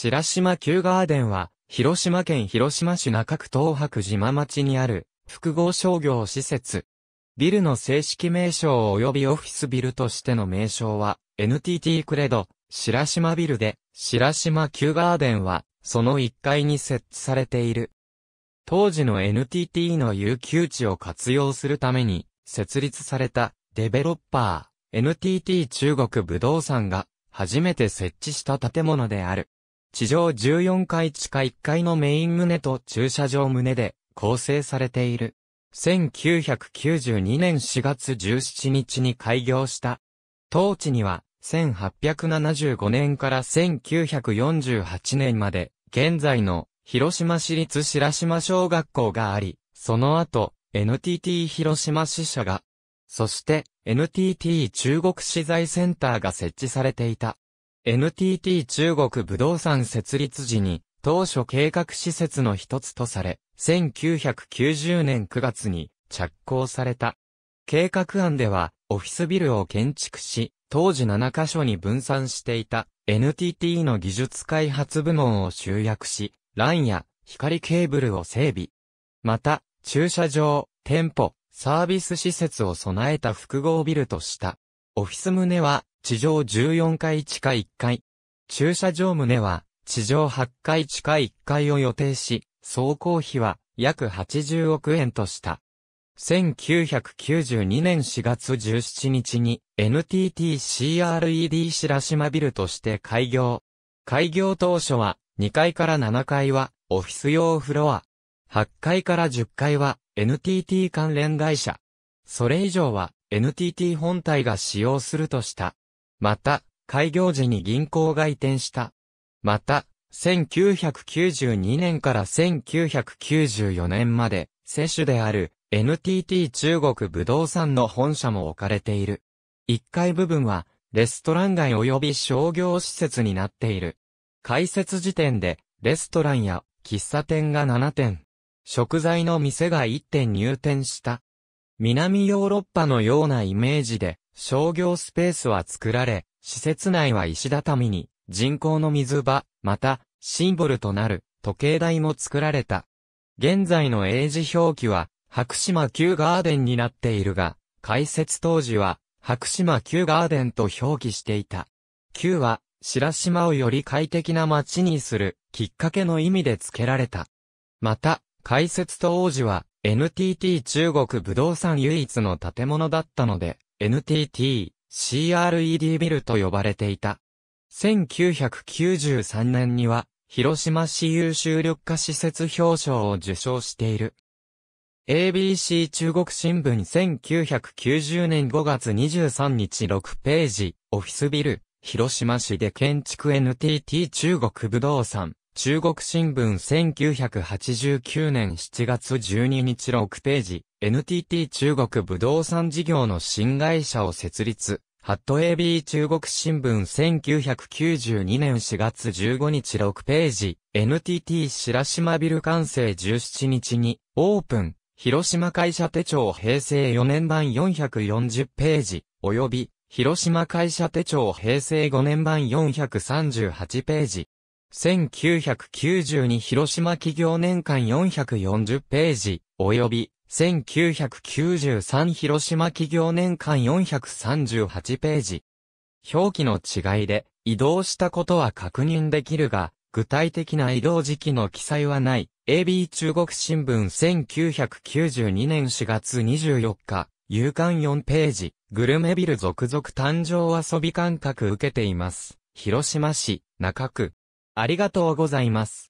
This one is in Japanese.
白島旧ガーデンは、広島県広島市中区東白島町にある、複合商業施設。ビルの正式名称及びオフィスビルとしての名称は、NTT クレド、白島ビルで、白島旧ガーデンは、その1階に設置されている。当時の NTT の有給地を活用するために、設立された、デベロッパー、NTT 中国武道産が、初めて設置した建物である。地上14階地下1階のメイン棟と駐車場棟で構成されている。1992年4月17日に開業した。当地には、1875年から1948年まで、現在の広島市立白島小学校があり、その後、NTT 広島支社が、そして NTT 中国資材センターが設置されていた。NTT 中国不動産設立時に当初計画施設の一つとされ、1990年9月に着工された。計画案ではオフィスビルを建築し、当時7カ所に分散していた NTT の技術開発部門を集約し、LAN や光ケーブルを整備。また、駐車場、店舗、サービス施設を備えた複合ビルとした。オフィス棟は地上14階地下1階。駐車場棟は、地上8階地下1階を予定し、総工費は約80億円とした。1992年4月17日に NTTCRED 白島ビルとして開業。開業当初は2階から7階はオフィス用フロア。8階から10階は NTT 関連会社。それ以上は NTT 本体が使用するとした。また、開業時に銀行が移転した。また、1992年から1994年まで、世主である NTT 中国武道産の本社も置かれている。1階部分は、レストラン街及び商業施設になっている。開設時点で、レストランや喫茶店が7店、食材の店が1店入店した。南ヨーロッパのようなイメージで、商業スペースは作られ、施設内は石畳に人工の水場、またシンボルとなる時計台も作られた。現在の英字表記は白島旧ガーデンになっているが、開設当時は白島旧ガーデンと表記していた。旧は白島をより快適な街にするきっかけの意味で付けられた。また、開設当時は NTT 中国武道産唯一の建物だったので、NTT、CRED ビルと呼ばれていた。1993年には、広島市優秀緑化施設表彰を受賞している。ABC 中国新聞1990年5月23日6ページ、オフィスビル、広島市で建築 NTT 中国武道産、中国新聞1989年7月12日6ページ、NTT 中国不動産事業の新会社を設立。ハット AB 中国新聞1992年4月15日6ページ、NTT 白島ビル完成17日に、オープン、広島会社手帳平成4年版440ページ、及び、広島会社手帳平成5年版438ページ、1992広島企業年間440ページ、及び、1993広島企業年間438ページ。表記の違いで、移動したことは確認できるが、具体的な移動時期の記載はない。AB 中国新聞1992年4月24日、夕刊4ページ、グルメビル続々誕生遊び感覚受けています。広島市、中区。ありがとうございます。